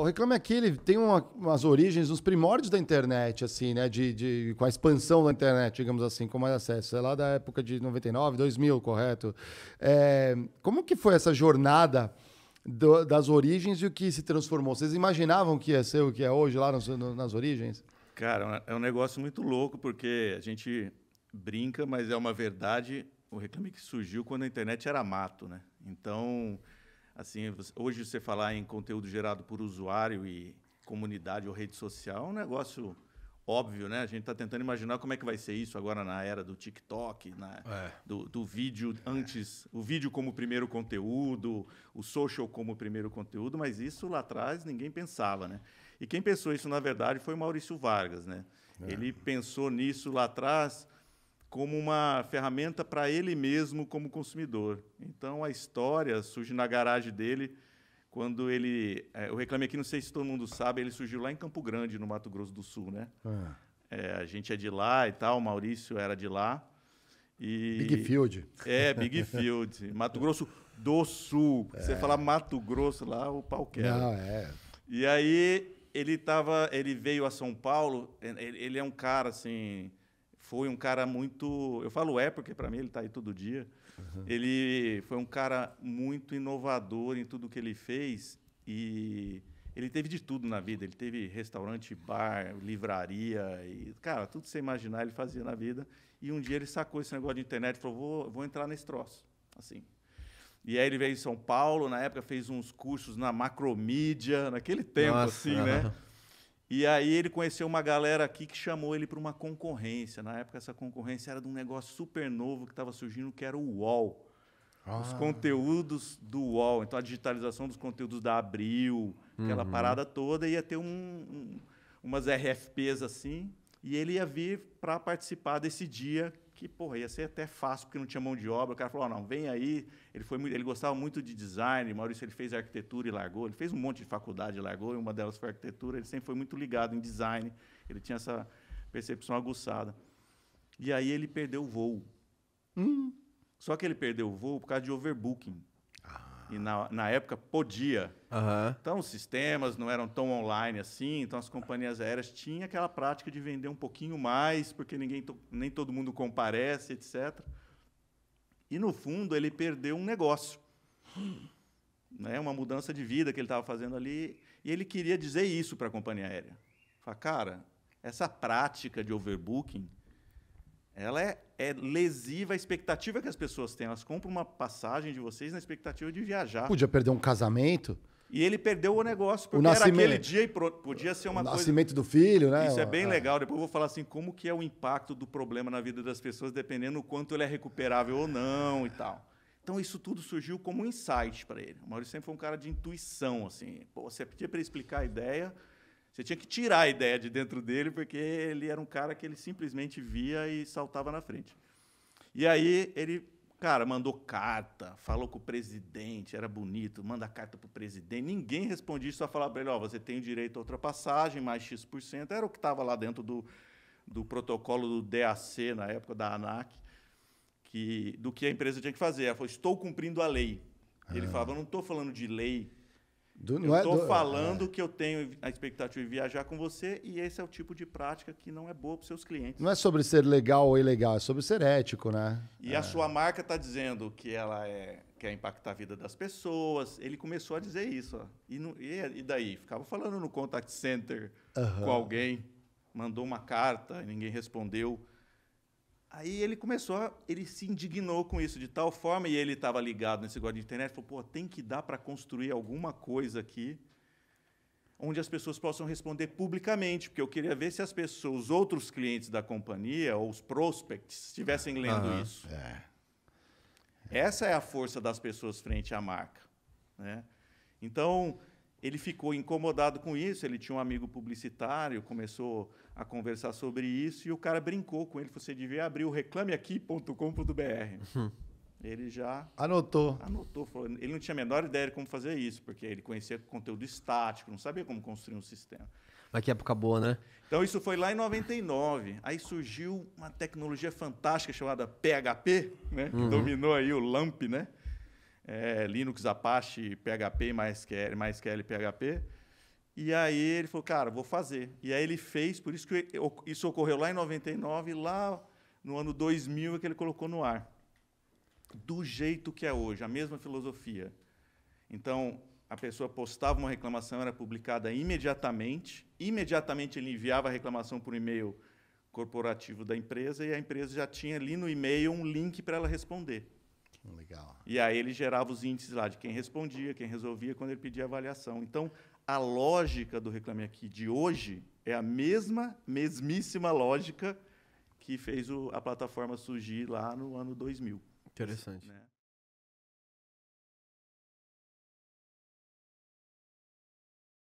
O Reclame Aqui ele tem uma, umas origens uns primórdios da internet, assim, né? De, de, com a expansão da internet, digamos assim, com mais acesso. É lá da época de 99, 2000, correto? É, como que foi essa jornada do, das origens e o que se transformou? Vocês imaginavam que ia ser o que é hoje lá no, nas origens? Cara, é um negócio muito louco, porque a gente brinca, mas é uma verdade. O Reclame que surgiu quando a internet era mato, né? Então... Assim, hoje você falar em conteúdo gerado por usuário e comunidade ou rede social é um negócio óbvio, né? A gente está tentando imaginar como é que vai ser isso agora na era do TikTok, na, é. do, do, vídeo antes, o vídeo como primeiro conteúdo, o social como primeiro conteúdo, mas isso lá atrás ninguém pensava, né? E quem pensou isso, na verdade, foi Maurício Vargas, né? É. Ele pensou nisso lá atrás como uma ferramenta para ele mesmo como consumidor. Então a história surge na garagem dele quando ele, é, eu reclamei aqui, não sei se todo mundo sabe, ele surgiu lá em Campo Grande, no Mato Grosso do Sul, né? Ah. É, a gente é de lá e tal, o Maurício era de lá. E... Big Field. É, Big Field. Mato Grosso do Sul. É. Você fala Mato Grosso lá, o pau quebra. Não, é. E aí ele tava, ele veio a São Paulo, ele, ele é um cara assim, foi um cara muito. Eu falo é porque para mim ele está aí todo dia. Uhum. Ele foi um cara muito inovador em tudo que ele fez e ele teve de tudo na vida. Ele teve restaurante, bar, livraria e cara, tudo que você imaginar ele fazia na vida. E um dia ele sacou esse negócio de internet e falou: vou, vou entrar nesse troço. Assim, e aí ele veio em São Paulo, na época fez uns cursos na macromídia, naquele tempo Nossa, assim, né? E aí ele conheceu uma galera aqui que chamou ele para uma concorrência. Na época, essa concorrência era de um negócio super novo que estava surgindo, que era o UOL. Ah. Os conteúdos do UOL. Então, a digitalização dos conteúdos da Abril, aquela uhum. parada toda, ia ter um, um, umas RFPs assim. E ele ia vir para participar desse dia que, porra, ia ser até fácil, porque não tinha mão de obra. O cara falou, oh, não, vem aí. Ele, foi, ele gostava muito de design, Maurício ele fez arquitetura e largou. Ele fez um monte de faculdade e largou, e uma delas foi arquitetura. Ele sempre foi muito ligado em design. Ele tinha essa percepção aguçada. E aí ele perdeu o voo. Hum. Só que ele perdeu o voo por causa de overbooking e na, na época podia. Uhum. Então, os sistemas não eram tão online assim, então as companhias aéreas tinham aquela prática de vender um pouquinho mais, porque ninguém to, nem todo mundo comparece, etc. E, no fundo, ele perdeu um negócio, né? uma mudança de vida que ele estava fazendo ali, e ele queria dizer isso para a companhia aérea. fala cara, essa prática de overbooking, ela é é lesiva a expectativa que as pessoas têm. Elas compram uma passagem de vocês na expectativa de viajar. Podia perder um casamento. E ele perdeu o negócio, porque o nascimento, era aquele dia e podia ser uma o coisa... nascimento do filho, né? Isso é bem é. legal. Depois eu vou falar assim, como que é o impacto do problema na vida das pessoas, dependendo do quanto ele é recuperável ou não e tal. Então, isso tudo surgiu como um insight para ele. O Maurício sempre foi um cara de intuição, assim. Pô, você pedia para ele explicar a ideia, você tinha que tirar a ideia de dentro dele, porque ele era um cara que ele simplesmente via e saltava na frente. E aí ele, cara, mandou carta, falou com o presidente, era bonito, manda carta para o presidente. Ninguém respondia isso, só falava para ele: ó, você tem o direito a outra passagem, mais X%. Era o que estava lá dentro do, do protocolo do DAC, na época da ANAC, que, do que a empresa tinha que fazer. Ela falou: estou cumprindo a lei. Ele ah. falava: não estou falando de lei do, eu estou é falando é. que eu tenho a expectativa de viajar com você e esse é o tipo de prática que não é boa para os seus clientes. Não é sobre ser legal ou ilegal, é sobre ser ético, né? E é. a sua marca está dizendo que ela é, quer impactar a vida das pessoas. Ele começou a dizer isso. Ó. E, e, e daí? Ficava falando no contact center com alguém, mandou uma carta, ninguém respondeu. Aí ele começou, ele se indignou com isso de tal forma, e ele estava ligado nesse negócio de internet, falou, pô, tem que dar para construir alguma coisa aqui onde as pessoas possam responder publicamente, porque eu queria ver se as pessoas, os outros clientes da companhia ou os prospects estivessem lendo uhum. isso. É. Essa é a força das pessoas frente à marca. Né? Então, ele ficou incomodado com isso, ele tinha um amigo publicitário, começou a conversar sobre isso e o cara brincou com ele, você devia abrir o reclameaqui.com.br. Uhum. Ele já anotou. Anotou, falou, ele não tinha a menor ideia de como fazer isso, porque ele conhecia conteúdo estático, não sabia como construir um sistema. Mas que época boa, né? Então isso foi lá em 99. Aí surgiu uma tecnologia fantástica chamada PHP, né? Uhum. Que dominou aí o LAMP, né? é, Linux, Apache, PHP, MySQL, MySQL, PHP. E aí ele falou, cara, vou fazer. E aí ele fez, por isso que isso ocorreu lá em 99, lá no ano 2000 é que ele colocou no ar. Do jeito que é hoje, a mesma filosofia. Então, a pessoa postava uma reclamação, era publicada imediatamente, imediatamente ele enviava a reclamação por e-mail corporativo da empresa e a empresa já tinha ali no e-mail um link para ela responder. Hum, legal. E aí ele gerava os índices lá de quem respondia, quem resolvia, quando ele pedia avaliação. Então, a lógica do Reclame Aqui de hoje é a mesma, mesmíssima lógica que fez o, a plataforma surgir lá no ano 2000. Interessante. Né?